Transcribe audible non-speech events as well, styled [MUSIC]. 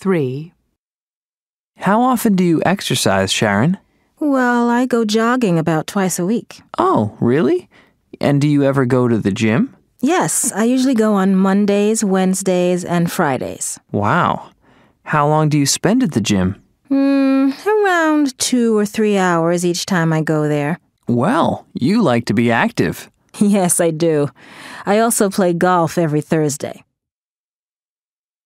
3. How often do you exercise, Sharon? Well, I go jogging about twice a week. Oh, really? And do you ever go to the gym? Yes, I usually go on Mondays, Wednesdays, and Fridays. Wow. How long do you spend at the gym? Hmm, around two or three hours each time I go there. Well, you like to be active. [LAUGHS] Yes, I do. I also play golf every Thursday.